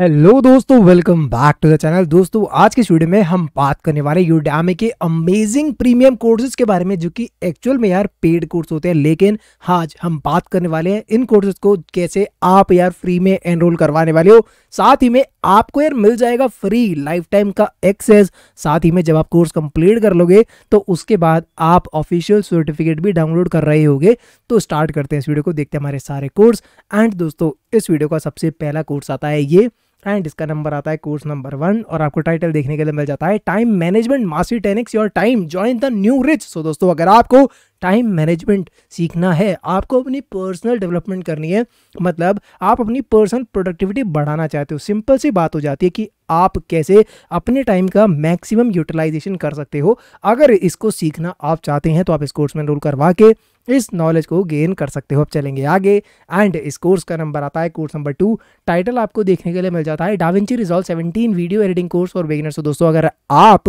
hello दोस्तों welcome back to the channel दोस्तों आज के वीडियो में हम बात करने वाले यूडामे के अमेजिंग प्रीमियम कोर्सेज के बारे में जो कि एक्चुअल में यार पेड कोर्स होते हैं लेकिन आज हम बात करने वाले हैं इन कोर्सेज को कैसे आप यार फ्री में एनरोल करवाने वाले हो साथ ही में आपको यार मिल जाएगा फ्री लाइफ टाइम का एक्सेस साथ ही में जब आप कोर्स कंप्लीट कर लोगे तो उसके बाद आप ऑफिशियल सर्टिफिकेट भी डाउनलोड कर रहे होगे तो स्टार्ट करते हैं इस वीडियो को देखते हैं हमारे सारे कोर्स एंड दोस्तों इस वीडियो का सबसे पहला कोर्स आता है ये एंड इसका नंबर आता है कोर्स नंबर वन और आपको टाइटल देखने के लिए मिल जाता है time management mastery techniques your time join the new rich सो दोस्तों अगर आपको टाइम मैनेजमेंट सीखना है आपको अपनी पर्सनल डेवलपमेंट करनी है मतलब आप अपनी पर्सनल प्रोडक्टिविटी बढ़ाना चाहते हो सिंपल सी बात हो जाती है कि आप कैसे अपने टाइम का मैक्सिमम यूटिलाइजेशन कर सकते हो अगर इसको सीखना आप चाहते हैं तो आप इस कोर्स में रोल करवा के इस नॉलेज को गेन कर सकते हो अब चलेंगे आगे एंड इस कोर्स का नंबर आता है कोर्स नंबर टू टाइटल आपको देखने के लिए मिल जाता है DaVinci resolve seventeen video editing course और बिगिनर्स दोस्तों अगर आप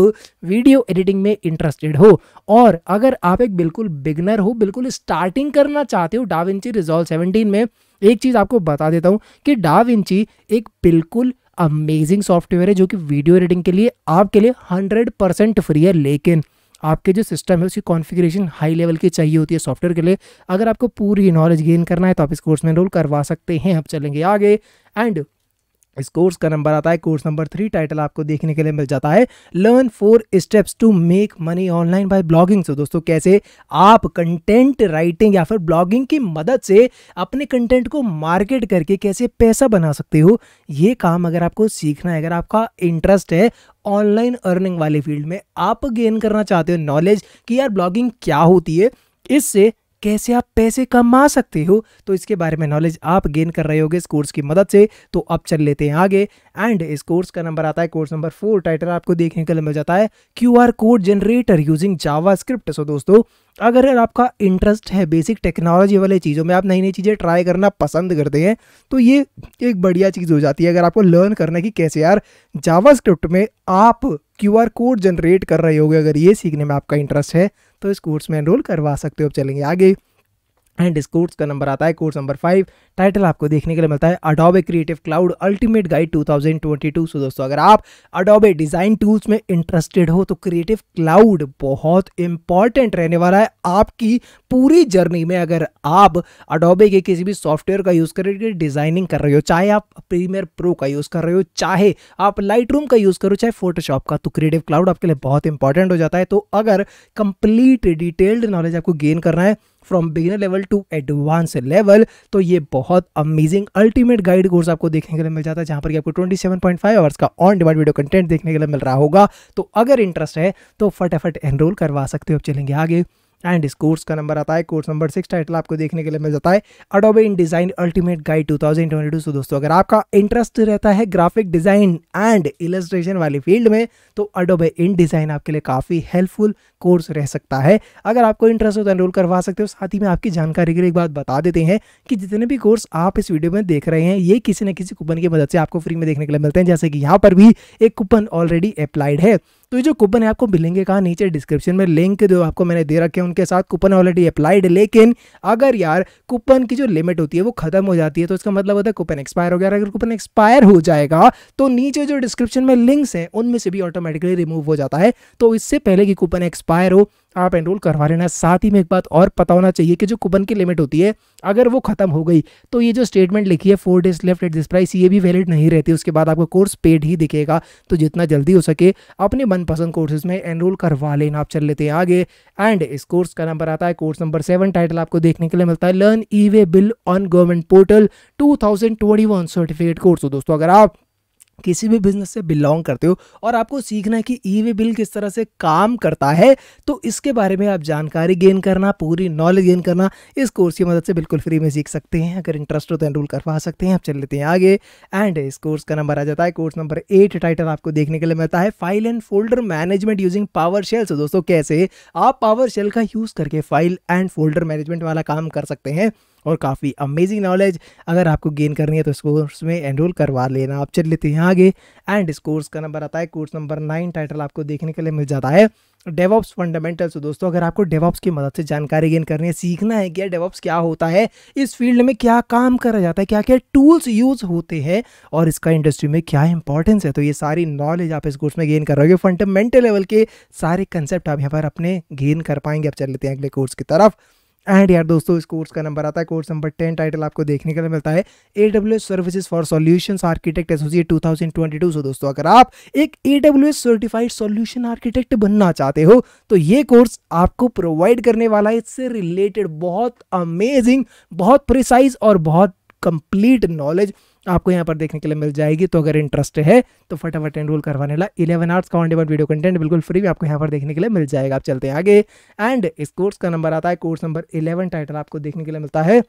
वीडियो एडिटिंग में इंटरेस्टेड हो और अगर आप एक बिल्कुल बिगनर हो बिल्कुल स्टार्टिंग करना चाहते हो डाविंची रिजॉल्व सेवनटीन में एक चीज़ आपको बता देता हूँ कि डाविंची एक बिल्कुल अमेजिंग सॉफ्टवेयर है जो कि वीडियो एडिटिंग के लिए आपके लिए हंड्रेड परसेंट फ्री है लेकिन आपके जो सिस्टम है उसकी कॉन्फ़िगरेशन हाई लेवल की चाहिए होती है सॉफ्टवेयर के लिए अगर आपको पूरी नॉलेज गेन करना है तो आप इस कोर्स में एनरोल करवा सकते हैं अब चलेंगे आगे एंड इस कोर्स का नंबर आता है कोर्स नंबर थ्री टाइटल आपको देखने के लिए मिल जाता है learn four steps to make money online by blogging से दोस्तों कैसे आप कंटेंट राइटिंग या फिर ब्लॉगिंग की मदद से अपने कंटेंट को मार्केट करके कैसे पैसा बना सकते हो ये काम अगर आपको सीखना है अगर आपका इंटरेस्ट है ऑनलाइन अर्निंग वाले फील्ड में आप गेन करना चाहते हो नॉलेज कि यार ब्लॉगिंग क्या होती है इससे कैसे आप पैसे कमा सकते हो तो इसके बारे में नॉलेज आप गेन कर रहे होगे इस कोर्स की मदद से तो अब चल लेते हैं आगे एंड इस कोर्स का नंबर आता है कोर्स नंबर फोर टाइटल आपको देखने के लिए मिल जाता है Q code generator using Java सो दोस्तों अगर आपका इंटरेस्ट है बेसिक टेक्नोलॉजी वाले चीज़ों में आप नई नई चीज़ें ट्राई करना पसंद करते हैं तो ये एक बढ़िया चीज़ हो जाती है अगर आपको लर्न करना कि कैसे यार जावास्क्रिप्ट में आप क्यू कोड जनरेट कर रहे होगे अगर ये सीखने में आपका इंटरेस्ट है तो इस कोर्स में एनरोल करवा सकते हो अब चलेंगे आगे एंड इस कोर्स का नंबर आता है कोर्स नंबर फाइव टाइटल आपको देखने के लिए मिलता है Adobe creative cloud ultimate guide 2022 so दोस्तों अगर आप अडोबे डिज़ाइन टूल्स में इंटरेस्टेड हो तो क्रिएटिव क्लाउड बहुत इंपॉर्टेंट रहने वाला है आपकी पूरी जर्नी में अगर आप अडोबे के किसी भी सॉफ्टवेयर का यूज़ कर रहे डिज़ाइनिंग कर रहे हो चाहे आप प्रीमियर प्रो का यूज़ कर रहे हो चाहे आप लाइट का यूज़ करो चाहे फोटोशॉप का तो क्रिएटिव क्लाउड आपके लिए बहुत इंपॉर्टेंट हो जाता है तो अगर कंप्लीट डिटेल्ड नॉलेज आपको गेन करना है from beginner level to advance level तो ये बहुत अमेजिंग अल्टीमेट गाइड कोर्स आपको देखने के लिए मिल जाता है जहां पर आपको 27.5 आवर्स का ऑन डिमांड वीडियो कंटेंट देखने के लिए मिल रहा होगा तो अगर इंटरेस्ट है तो फटाफट एनरोल करवा सकते हो आप चलेंगे आगे एंड इस कोर्स का नंबर आता है कोर्स नंबर सिक्स टाइटल आपको देखने के लिए मिल जाता है Adobe InDesign ultimate guide 2022 so दोस्तों अगर आपका इंटरेस्ट रहता है ग्राफिक डिजाइन एंड इलस्ट्रेशन वाली फील्ड में तो अडोबे इन डिजाइन आपके लिए काफ़ी हेल्पफुल कोर्स रह सकता है अगर आपको इंटरेस्ट हो तो एनरोल करवा सकते हो साथ ही में आपकी जानकारी के लिए एक बात बता देते हैं कि जितने भी कोर्स आप इस वीडियो में देख रहे हैं ये किसी न किसी कूपन की मदद से आपको फ्री में देखने के लिए मिलते हैं जैसे कि यहाँ पर भी एक कूपन ऑलरेडी अप्लाइड है तो ये जो कूपन है आपको मिलेंगे कहाँ नीचे डिस्क्रिप्शन में लिंक जो आपको मैंने दे रखे हैं उनके साथ कूपन ऑलरेडी अप्लाइड लेकिन अगर यार कूपन की जो लिमिट होती है वो खत्म हो जाती है तो इसका मतलब होता है कूपन एक्सपायर हो गया अगर कूपन एक्सपायर हो जाएगा तो नीचे जो डिस्क्रिप्शन में लिंक्स हैं उनमें से भी ऑटोमेटिकली रिमूव हो जाता है तो इससे पहले कि कूपन एक्सपायर हो आप एनरोल करवा लेना साथ ही में एक बात और पता होना चाहिए कि जो कूपन की लिमिट होती है अगर वो खत्म हो गई तो ये जो स्टेटमेंट लिखी है four days left at this price ये भी वैलिड नहीं रहती उसके बाद आपको कोर्स पेड ही दिखेगा तो जितना जल्दी हो सके अपने मनपसंद कोर्सेज में एनरोल करवा लेना आप चल लेते हैं आगे एंड इस कोर्स का नंबर आता है कोर्स नंबर सेवन टाइटल आपको देखने के लिए मिलता है learn e way bill on government portal to certificate course हो दोस्तों अगर आप किसी भी बिजनेस से बिलोंग करते हो और आपको सीखना है कि ई वे बिल किस तरह से काम करता है तो इसके बारे में आप जानकारी गेन करना पूरी नॉलेज गेन करना इस कोर्स की मदद से बिल्कुल फ्री में सीख सकते हैं अगर इंटरेस्ट हो तो एनरोल करवा सकते हैं आप चल लेते हैं आगे एंड इस कोर्स का नंबर आ जाता है कोर्स नंबर एट टाइटल आपको देखने के लिए मिलता है file and folder management using power shells दोस्तों कैसे आप पावर शेल का यूज़ करके फाइल एंड फोल्डर मैनेजमेंट वाला काम कर सकते हैं और काफ़ी अमेजिंग नॉलेज अगर आपको गेन करनी है तो इस कोर्स में एनरोल करवा लेना आप चल लेते हैं आगे एंड इस कोर्स का नंबर आता है कोर्स नंबर नाइन टाइटल आपको देखने के लिए मिल जाता है डेवॉप्स फंडामेंटल्स दोस्तों अगर आपको डेवॉप्स की मदद से जानकारी गेन करनी है सीखना है क्या डेवॉप्स क्या होता है इस फील्ड में क्या काम करा जाता है क्या क्या टूल्स यूज होते हैं और इसका इंडस्ट्री में क्या इंपॉर्टेंस है तो ये सारी नॉलेज आप इस कोर्स में गेन कर रहे हो फंडामेंटल लेवल के सारे कंसेप्ट आप यहाँ पर अपने गेन कर पाएंगे आप चल लेते हैं अगले कोर्स की तरफ एंड यार दोस्तों इस कोर्स का नंबर आता है कोर्स नंबर टेन टाइटल आपको देखने के लिए मिलता है A W S services for solution architect associate two thousand twenty two so दोस्तों अगर आप एक A W S certified solution architect बनना चाहते हो तो ये कोर्स आपको प्रोवाइड करने वाला है इससे रिलेटेड बहुत अमेजिंग बहुत प्रिसाइज और बहुत कंप्लीट नॉलेज आपको यहाँ पर देखने के लिए मिल जाएगी तो अगर इंटरेस्ट है तो फटाफट एनरोल करवाने ला इलेवन आवर्स का वीडियो कंटेंट बिल्कुल फ्री भी आपको यहाँ पर देखने के लिए मिल जाएगा आप चलते हैं आगे एंड इस कोर्स का नंबर आता है कोर्स नंबर इलेवन टाइटल आपको देखने के लिए मिलता है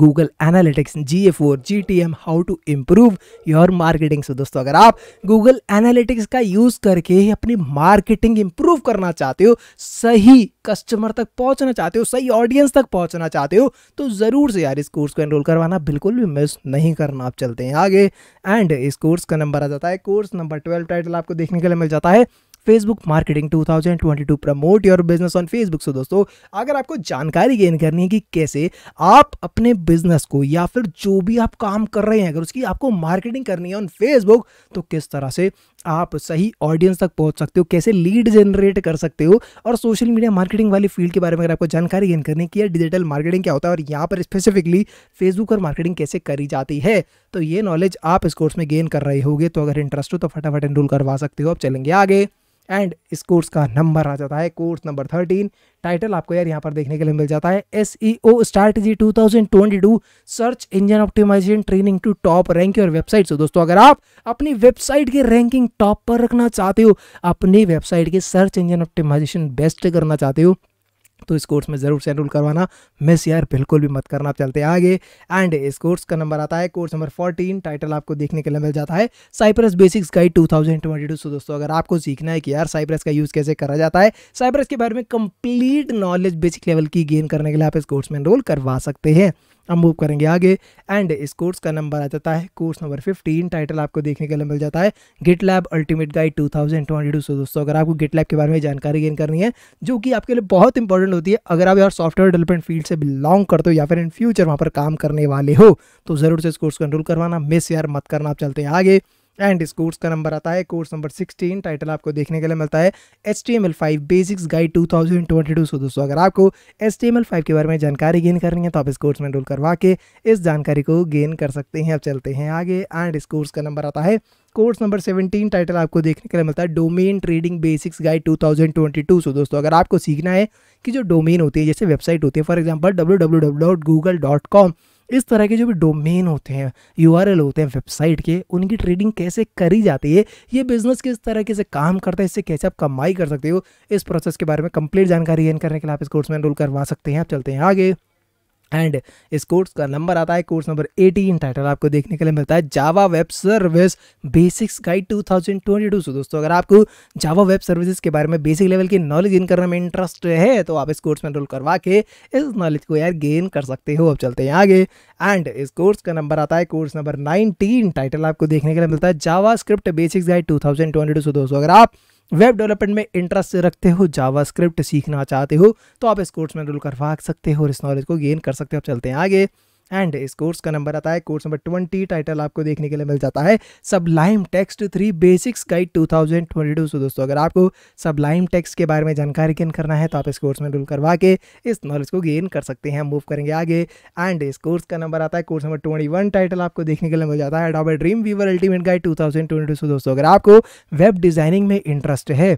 Google analytics G A four G T M how to improve your marketing से दोस्तों अगर आप गूगल एनालिटिक्स का यूज़ करके अपनी मार्केटिंग इम्प्रूव करना चाहते हो सही कस्टमर तक पहुंचना चाहते हो सही ऑडियंस तक पहुंचना चाहते हो तो ज़रूर से यार इस कोर्स को एनरोल करवाना बिल्कुल भी मिस नहीं करना आप चलते हैं आगे एंड इस कोर्स का नंबर आ जाता है कोर्स नंबर ट्वेल्व टाइटल आपको देखने के लिए मिल जाता है Facebook marketing 2022 promote your business on Facebook so दोस्तों अगर आपको जानकारी गेन करनी है कि कैसे आप अपने बिजनेस को या फिर जो भी आप काम कर रहे हैं अगर उसकी आपको मार्केटिंग करनी है ऑन फेसबुक तो किस तरह से आप सही ऑडियंस तक पहुंच सकते हो कैसे लीड जनरेट कर सकते हो और सोशल मीडिया मार्केटिंग वाली फील्ड के बारे में अगर आपको जानकारी गेन करनी है कि डिजिटल मार्केटिंग क्या होता है और यहाँ पर स्पेसिफिकली फेसबुक और मार्केटिंग कैसे करी जाती है तो ये नॉलेज आप इस कोर्स में गेन कर रहे होगे तो अगर इंटरेस्ट हो तो फटाफट एनरोल करवा सकते हो आप चलेंगे आगे एंड इस कोर्स का नंबर आ जाता है कोर्स नंबर थर्टीन टाइटल आपको यार यहाँ पर देखने के लिए मिल जाता है S E O strategy two thousand twenty two search engine optimization training to top rank और वेबसाइट से दोस्तों अगर आप अपनी वेबसाइट की रैंकिंग टॉप पर रखना चाहते हो अपनी वेबसाइट के सर्च इंजन ऑप्टिमाइजेशन बेस्ट करना चाहते हो तो इस कोर्स में ज़रूर से एनरोल करवाना मिस यार बिल्कुल भी मत करना आप चलते हैं आगे एंड इस कोर्स का नंबर आता है कोर्स नंबर फोर्टीन टाइटल आपको देखने के लिए मिल जाता है Cypress basics guide two thousand twenty two so दोस्तों अगर आपको सीखना है कि यार साइप्रस का यूज़ कैसे करा जाता है साइप्रस के बारे में कंप्लीट नॉलेज बेसिक लेवल की गेन करने के लिए आप इस कोर्स में एनरोल करवा सकते हैं अब मूव करेंगे आगे एंड इस कोर्स का नंबर आ जाता है कोर्स नंबर फिफ्टीन टाइटल आपको देखने के लिए मिल जाता है GitLab ultimate guide two thousand twenty two so दोस्तों अगर आपको गिट लैब के बारे में जानकारी गेन करनी है जो कि आपके लिए बहुत इंपॉर्टेंट होती है अगर आप यार सॉफ्टवेयर डेवलपमेंट फील्ड से बिलोंग करते हो या फिर इन फ्यूचर वहाँ पर काम करने वाले हो तो ज़रूर से इस कोर्स को एनरोल करवाना मिस यार मत करना आप चलते हैं आगे एंड इस कोर्स का नंबर आता है कोर्स नंबर सिक्सटीन टाइटल आपको देखने के लिए मिलता है H T M L five basics guide two thousand twenty two so दोस्तों अगर आपको H T M L five के बारे में जानकारी गेन करनी है तो आप इस कोर्स में रोल करवा के इस जानकारी को गेन कर सकते हैं अब चलते हैं आगे एंड इस कोर्स का नंबर आता है कोर्स नंबर सेवेंटीन टाइटल आपको देखने के लिए मिलता है domain trading basics guide 2022 so दोस्तों अगर आपको सीखना है कि जो डोमेन होती है जैसे वेबसाइट होती है फॉर एग्जांपल डब्ल्यू इस तरह के जो भी डोमेन होते हैं यू होते हैं वेबसाइट के उनकी ट्रेडिंग कैसे करी जाती है ये बिजनेस किस तरीके से काम करता है इससे कैसे आप कमाई कर सकते हो इस प्रोसेस के बारे में कंप्लीट जानकारी गेन करने के लिए आप इस कोर्स में एनरोल करवा सकते हैं आप चलते हैं आगे एंड इस कोर्स का नंबर आता है कोर्स नंबर 18 टाइटल आपको देखने के लिए मिलता है Java web service basics guide 2022 so दोस्तों अगर आपको जावा वेब सर्विसेज के बारे में बेसिक लेवल की नॉलेज गेन करने में इंटरेस्ट है तो आप इस कोर्स में रोल करवा के इस नॉलेज को यार गेन कर सकते हो अब चलते हैं आगे एंड इस कोर्स का नंबर आता है कोर्स नंबर नाइनटीन टाइटल आपको देखने के लिए मिलता है JavaScript basics guide two so दोस्तों अगर आप वेब डेवलपमेंट में इंटरेस्ट रखते हो जावास्क्रिप्ट सीखना चाहते हो तो आप इस कोर्स में रोल करवा सकते हो और इस नॉलेज को गेन कर सकते हो आप चलते हैं आगे एंड इस कोर्स का नंबर आता है कोर्स नंबर ट्वेंटी टाइटल आपको देखने के लिए मिल जाता है Sublime Text three basics guide two thousand twenty two so दोस्तों अगर आपको सबलाइम टेक्स्ट के बारे में जानकारी गेन करना है तो आप इस कोर्स में रूल करवा के इस नॉलेज को गेन कर सकते हैं मूव करेंगे आगे एंड इस कोर्स का नंबर आता है course number twenty one title आपको देखने के लिए मिल जाता है Adobe Dreamweaver ultimate guide two thousand twenty two so दोस्तों अगर आपको वेब डिजाइनिंग में इंटरेस्ट है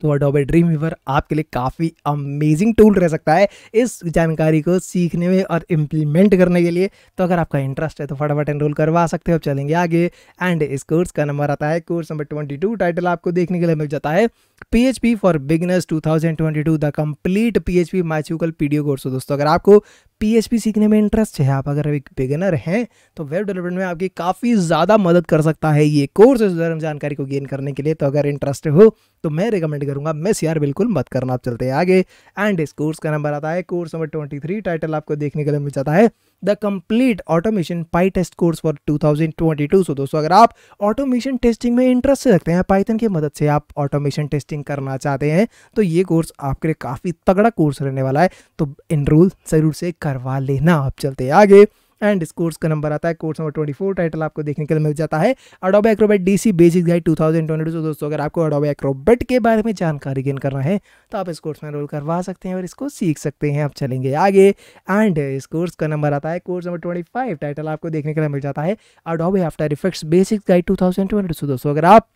तो अडोबे ड्रीम वीवर आपके लिए काफ़ी अमेजिंग टूल रह सकता है इस जानकारी को सीखने में और इम्प्लीमेंट करने के लिए तो अगर आपका इंटरेस्ट है तो फटाफट एनरोल करवा सकते हो चलेंगे आगे एंड इस कोर्स का नंबर आता है कोर्स नंबर ट्वेंटी टाइटल आपको देखने के लिए मिल जाता है PHP for beginners 2022 the complete PHP MySQL PDO course हो दोस्तों अगर आपको PHP सीखने में इंटरेस्ट है आप अगर एक बिगिनर हैं तो वेब डेवलपमेंट में आपकी काफ़ी ज़्यादा मदद कर सकता है ये कोर्स इस धर्म जानकारी को गेन करने के लिए तो अगर इंटरेस्ट हो तो मैं रिकमेंड करूंगा मिस यार बिल्कुल मत करना आप चलते हैं आगे एंड इस कोर्स का नंबर आता है कोर्स नंबर ट्वेंटी टाइटल आपको देखने के लिए मिल जाता है the complete automation pytest course for 2022 so दोस्तों अगर आप ऑटोमेशन टेस्टिंग में इंटरेस्ट रखते हैं पाइथन की मदद से आप ऑटोमेशन टेस्टिंग करना चाहते हैं तो ये कोर्स आपके लिए काफ़ी तगड़ा कोर्स रहने वाला है तो इनरोल ज़रूर से करवा लेना आप चलते आगे एंड इस कोर्स का नंबर आता है course number twenty four title आपको देखने के लिए मिल जाता है Adobe Acrobat D C basic guide two thousand twenty two दोस्तों अगर आपको अडोबे एक्रोबेट के बारे में जानकारी गेन करना है तो आप इस कोर्स में रोल करवा सकते हैं और इसको सीख सकते हैं आप चलेंगे आगे एंड इस कोर्स का नंबर आता है course number twenty five title आपको देखने के लिए मिल जाता है Adobe After Effects basic guide two thousand twenty two दोस्तों अगर आप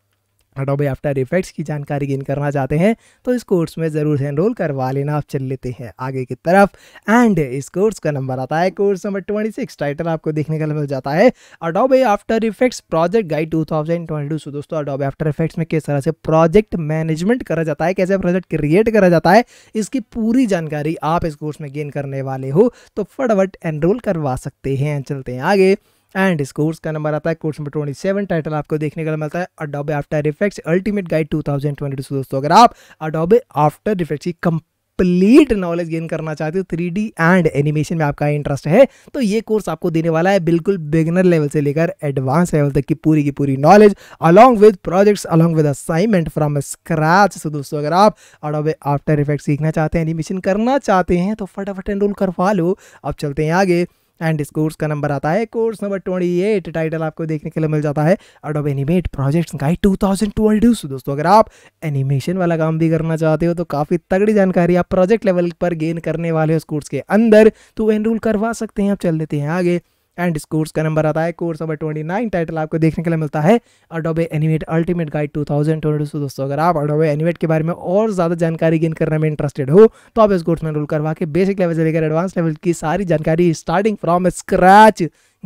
अडोबे आफ्टर इफेक्ट्स की जानकारी गेन करना चाहते हैं तो इस कोर्स में ज़रूर से एनरोल करवा लेना आप चल लेते हैं आगे की तरफ एंड इस कोर्स का नंबर आता है कोर्स नंबर सिक्स टाइटल आपको देखने लिए मिल जाता है Adobe After Effects project guide two thousand twenty two so दोस्तों अडोबे आफ्टर इफेक्ट्स में किस तरह से प्रोजेक्ट मैनेजमेंट करा जाता है कैसे प्रोजेक्ट क्रिएट करा जाता है इसकी पूरी जानकारी आप इस कोर्स में गेन करने वाले हो तो फटाफट एनरोल करवा सकते हैं चलते हैं आगे एंड इस कोर्स का नंबर आता है course number twenty seven title आपको देखने का मिलता है Adobe After Effects ultimate guide two thousand twenty two दोस्तों अगर आप अडोबे आफ्टर इफेक्ट्स की कंप्लीट नॉलेज गेन करना चाहते हो थ्री एंड एनिमेशन में आपका इंटरेस्ट है तो ये कोर्स आपको देने वाला है बिल्कुल बिगनर लेवल से लेकर एडवांस लेवल तक की पूरी की पूरी knowledge along with projects along with assignment from scratch so दोस्तों अगर आप अडोबे आफ्टर इफेक्ट सीखना चाहते हैं एनिमेशन करना चाहते हैं तो फटाफट एनरोल करवा लो अब चलते हैं आगे एंड इस कोर्स का नंबर आता है course number twenty eight title आपको देखने के लिए मिल जाता है Adobe Animate projects guide two thousand twelve डूस दोस्तों अगर आप एनिमेशन वाला काम भी करना चाहते हो तो काफ़ी तगड़ी जानकारी आप प्रोजेक्ट लेवल पर गेन करने वाले हो इस कोर्स के अंदर तो एनरोल करवा सकते हैं आप चल देते हैं आगे एंड इस कोर्स का नंबर आता है course number twenty nine title आपको देखने के लिए मिलता है Adobe Animate ultimate guide two thousand twenty two दोस्तों अगर आप अडोबे एनिमेट के बारे में और ज़्यादा जानकारी गेन करने में इंटरेस्टेड हो तो आप इस कोर्स में रोल करवा के बेसिक लेवल से लेकर एडवांस लेवल की सारी जानकारी स्टार्टिंग फ्रॉम स्क्रैच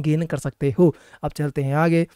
गेन कर सकते हो अब चलते हैं आगे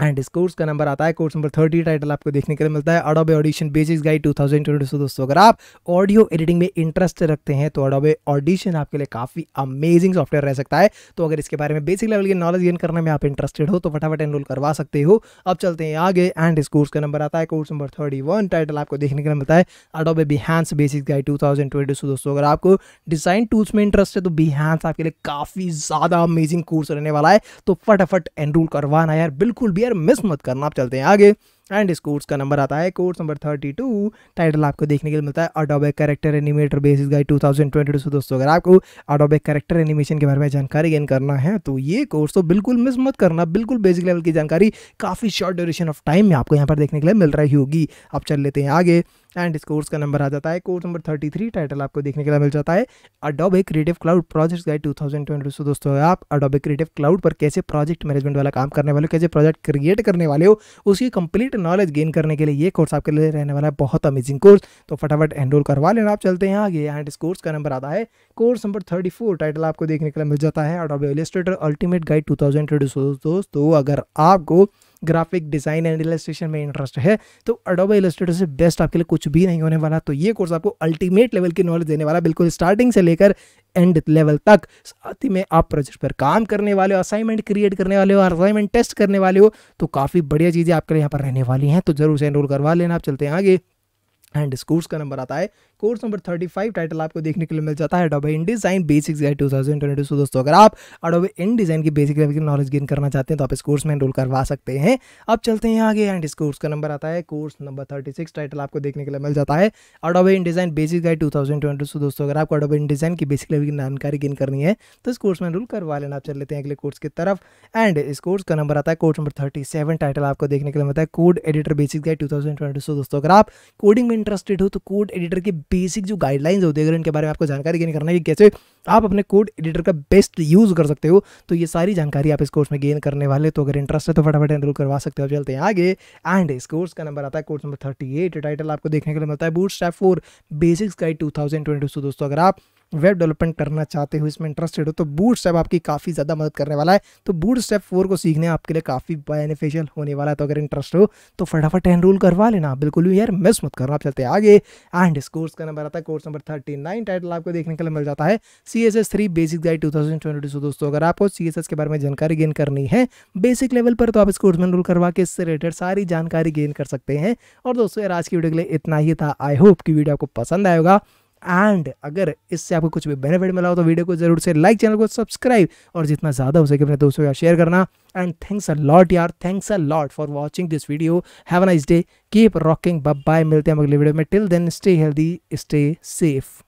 एंड इस कोर्स का नंबर आता है कोर्स नंबर थर्टी टाइटल आपको देखने के लिए मिलता है Adobe Audition basics guide two thousand twenty so दोस्तों अगर आप ऑडियो एडिटिंग में इंटरेस्ट रखते हैं तो अडोबे ऑडिशन आपके लिए काफ़ी अमेजिंग सॉफ्टवेयर रह सकता है तो अगर इसके बारे में बेसिक लेवल की नॉलेज गेन करने में आप इंटरेस्टेड हो तो फटाफट एनरोल करवा सकते हो अब चलते हैं आगे एंड इस कोर्स का नंबर आता है course number thirty one title आपको देखने के लिए मिलता है Adobe Behance basics guide two thousand twenty दोस्तों अगर आपको डिज़ाइन टूल्स में इंटरेस्ट है तो बिहान्स आपके लिए काफ़ी ज़्यादा अमेजिंग कोर्स रहने वाला है तो फटाफट एनरोल करवाना यार बिल्कुल भी यार मिस मत करना आप चलते हैं आगे एंड इस कोर्स का नंबर आता है course number thirty two title आपको देखने के लिए मिलता है Adobe Character Animator basis guide two thousand twenty two से दोस्तों अगर आपको अडोबे कैरेक्टर एनिमेशन के बारे में जानकारी गेन करना है तो ये कोर्स तो बिल्कुल मिस मत करना बिल्कुल बेसिक लेवल की जानकारी काफ़ी शॉर्ट ड्यूरेशन ऑफ टाइम में आपको यहाँ पर देखने के लिए मिल रही होगी आप चल लेते हैं आगे एंड इस कोर्स का नंबर आ जाता है course number thirty three title आपको देखने के लिए मिल जाता है Adobe creative Cloud project guide two thousand twenty two दोस्तों आप अडोबे क्रिएटिव क्लाउड पर कैसे प्रोजेक्ट मैनेजमेंट वाला काम करने वाले हो कैसे प्रोजेक्ट क्रिएट करने वाले हो उसकी कंप्लीट कंप्लीट नॉलेज गेन करने के लिए ये कोर्स आपके लिए रहने वाला है बहुत अमेजिंग कोर्स तो फटाफट एनरोल करवा लेना आप चलते हैं आगे एंड इस कोर्स का नंबर आता है course number thirty four title आपको देखने के लिए मिल जाता है अल्टीमेट गाइड टू थाउजेंड दोस्तों अगर आपको ग्राफिक डिज़ाइन एंड इलेस्ट्रेशन में इंटरेस्ट है तो अडोबा इलेस्ट्रेटर से बेस्ट आपके लिए कुछ भी नहीं होने वाला तो ये कोर्स आपको अल्टीमेट लेवल की नॉलेज देने वाला बिल्कुल स्टार्टिंग से लेकर एंड लेवल तक साथ ही में आप प्रोजेक्ट पर काम करने वाले हो असाइनमेंट क्रिएट करने वाले हो असाइनमेंट टेस्ट करने वाले हो तो काफ़ी बढ़िया चीज़ें आपके लिए यहाँ पर रहने वाली हैं तो जरूर से एनरोल करवा लेना आप चलते हैं आगे एंड इस कोर्स का नंबर आता है course number thirty five title आपको देखने के लिए मिल जाता है Adobe InDesign basics guide two thousand twenty two दोस्तों अगर आप अडोबे इन डिज़ाइन की बेसिक लेवल की नॉलेज गेन करना चाहते हैं तो आप इस कोर्स में एनरोल करवा सकते हैं अब चलते हैं आगे एंड इस कोर्स का नंबर आता है course number thirty six title आपको देखने के लिए मिल जाता है Adobe InDesign basic guide two thousand twenty two दोस्तों अगर आपको अडोबे इन डिज़ाइन की बेसिक लेवल की जानकारी गेन करनी है तो इस कोर्स में एनरोल करवा लेना आप चल लेते हैं अगले कोर्स की तरफ एंड इस कोर्स का नंबर आता है course number thirty seven title आपको देखने के लिए मिलता है code editor basic guide two thousand twenty two दोस्तों अगर आप कोडिंग में इंटरेस्टेड हो तो कोड एडिटर के बेसिक जो गाइडलाइंस होते हैं अगर इनके बारे में आपको जानकारी गेन करना है कि कैसे आप अपने कोड एडिटर का बेस्ट यूज़ कर सकते हो तो ये सारी जानकारी आप इस कोर्स में गेन करने वाले तो अगर इंटरेस्ट है तो फटाफट एनरोल करवा सकते हो चलते हैं आगे एंड इस कोर्स का नंबर आता है कोर्स नंबर थर्टी टाइटल आपको देखने के लिए मिलता है Bootstrap four basics guide two thousand दोस्तों अगर आप वेब डेवलपमेंट करना चाहते हो इसमें इंटरेस्टेड हो तो बूट स्टेप आपकी काफ़ी ज़्यादा मदद करने वाला है तो बूट स्टेप फोर को सीखने आपके लिए काफ़ी बेनिफिशियल होने वाला है तो अगर इंटरेस्ट हो तो फटाफट एनरोल करवा लेना बिल्कुल भी यार मिस मत करना आप चलते आगे एंड इस कोर्स का नंबर आता है course number thirty nine title आपको देखने के लिए मिल जाता है C S S three basic guide two thousand twenty two दोस्तों अगर आपको सी एस एस के बारे में जानकारी गेन करनी है बेसिक लेवल पर तो आप इस कोर्स में एनरोल करवा के इससे रिलेटेड सारी जानकारी गेन कर सकते हैं और दोस्तों यार आज की वीडियो के लिए इतना ही था आई होप कि वीडियो आपको पसंद आएगा एंड अगर इससे आपको कुछ भी बेनिफिट मिला हो तो वीडियो को जरूर से लाइक चैनल को सब्सक्राइब और जितना ज़्यादा हो सके अपने दोस्तों के साथ शेयर करना एंड थैंक्स अ लॉट यार thanks a lot for watching this video have a nice day keep rocking bye मिलते हैं अगले वीडियो में till then stay healthy stay safe